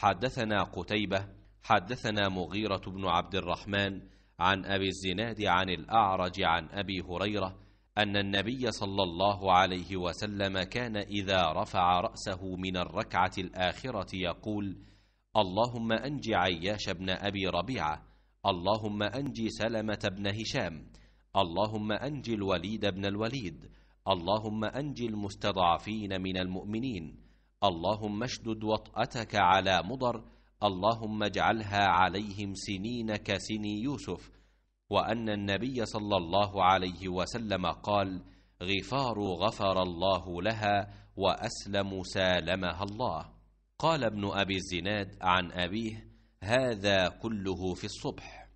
حدثنا قتيبة حدثنا مغيرة بن عبد الرحمن عن أبي الزناد عن الأعرج عن أبي هريرة أن النبي صلى الله عليه وسلم كان إذا رفع رأسه من الركعة الآخرة يقول اللهم أنج عياش بن أبي ربيعة اللهم أنج سلمة بن هشام اللهم أنج الوليد بن الوليد اللهم أنج المستضعفين من المؤمنين اللهم اشدد وطأتك على مضر اللهم اجعلها عليهم سنين كسني يوسف وأن النبي صلى الله عليه وسلم قال غفار غفر الله لها وأسلم سالمها الله قال ابن أبي الزناد عن أبيه هذا كله في الصبح